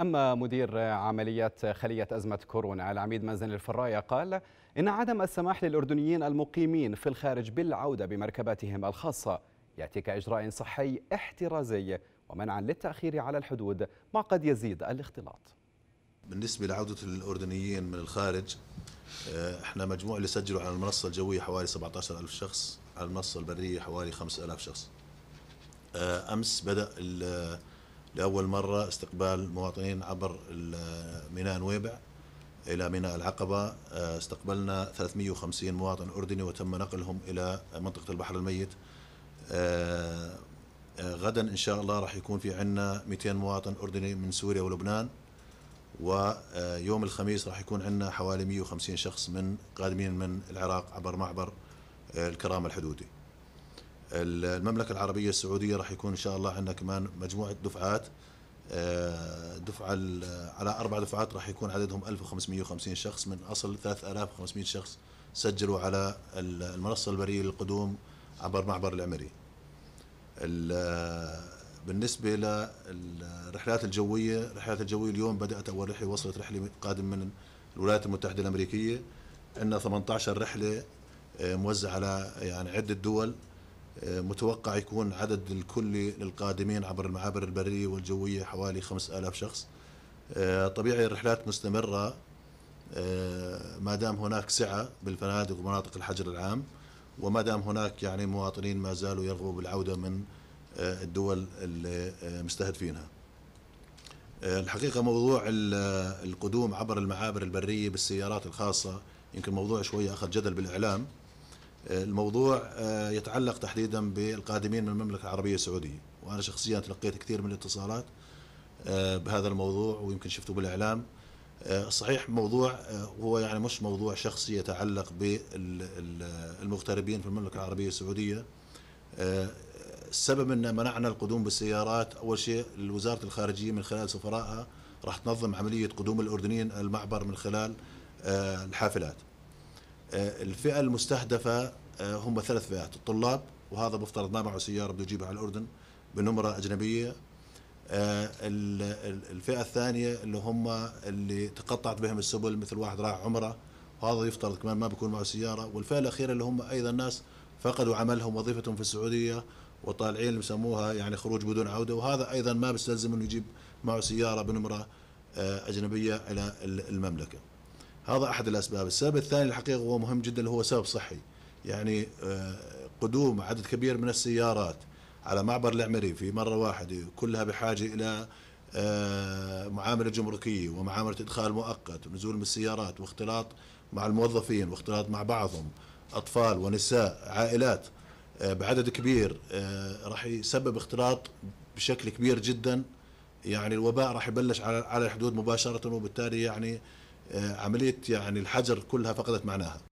أما مدير عمليات خلية أزمة كورونا العميد منزل الفراية قال إن عدم السماح للأردنيين المقيمين في الخارج بالعودة بمركباتهم الخاصة يأتي كإجراء صحي احترازي ومنعا للتأخير على الحدود ما قد يزيد الاختلاط بالنسبة لعودة الأردنيين من الخارج آه، احنا مجموع اللي سجلوا على المنصة الجوية حوالي 17000 شخص على المنصة البرية حوالي 5000 شخص آه، امس بدأ لأول مرة استقبال مواطنين عبر ميناء نويبع إلى ميناء العقبة آه، استقبلنا 350 مواطن أردني وتم نقلهم إلى منطقة البحر الميت آه، آه، غدا إن شاء الله راح يكون في عندنا 200 مواطن أردني من سوريا ولبنان ويوم الخميس راح يكون عندنا حوالي 150 شخص من قادمين من العراق عبر معبر الكرامة الحدودي المملكة العربية السعودية راح يكون إن شاء الله عندنا كمان مجموعة دفعات آه، دفعة على أربع دفعات راح يكون عددهم 1550 شخص من أصل 3500 شخص سجلوا على المنصة البرية للقدوم عبر معبر العمري بالنسبة للرحلات الجوية رحلات الجوية اليوم بدأت أول رحلة وصلت رحلة قادمة من الولايات المتحدة الأمريكية عندنا 18 رحلة آه، موزعة على يعني عدة دول متوقع يكون عدد الكلي للقادمين عبر المعابر البرية والجوية حوالي 5000 شخص آه، طبيعي الرحلات مستمرة آه، ما دام هناك سعة بالفنادق ومناطق الحجر العام وما دام هناك يعني مواطنين ما زالوا يرغبوا بالعودة من آه، الدول المستهدفينها الحقيقة موضوع القدوم عبر المعابر البرية بالسيارات الخاصة يمكن موضوع شوية أخذ جدل بالإعلام الموضوع آه، يتعلق تحديدا بالقادمين من المملكة العربية السعودية وأنا شخصيا تلقيت كثير من الاتصالات آه، بهذا الموضوع ويمكن شفته بالإعلام آه، صحيح موضوع هو يعني مش موضوع شخصي يتعلق بالمغتربين في المملكة العربية السعودية السبب ان منعنا القدوم بالسيارات اول شيء وزاره الخارجيه من خلال سفرائها راح تنظم عمليه قدوم الاردنيين المعبر من خلال الحافلات آه، الفئه المستهدفه آه، هم ثلاث فئات الطلاب وهذا مفترض ما معه سياره بده يجيبها على الاردن بنمره اجنبيه آه، الفئه الثانيه اللي هم اللي تقطعت بهم السبل مثل واحد راح عمره وهذا يفترض كمان ما بيكون معه سياره والفئه الاخيره اللي هم ايضا ناس فقدوا عملهم وظيفتهم في السعوديه وطالعين اللي بسموها يعني خروج بدون عوده وهذا ايضا ما بيستلزم انه يجيب معه سياره بنمره اجنبيه الى المملكه هذا احد الاسباب السبب الثاني الحقيقه هو مهم جدا هو سبب صحي يعني آه، قدوم عدد كبير من السيارات على معبر العمري في مره واحده كلها بحاجه الى آه، معامله جمركيه ومعامله ادخال مؤقت ونزول من السيارات واختلاط مع الموظفين واختلاط مع بعضهم اطفال ونساء عائلات آه، بعدد كبير راح يسبب اختلاط بشكل كبير جدا يعني الوباء راح يبلش على الحدود مباشره وبالتالي يعني آه، عمليه يعني الحجر كلها فقدت معناها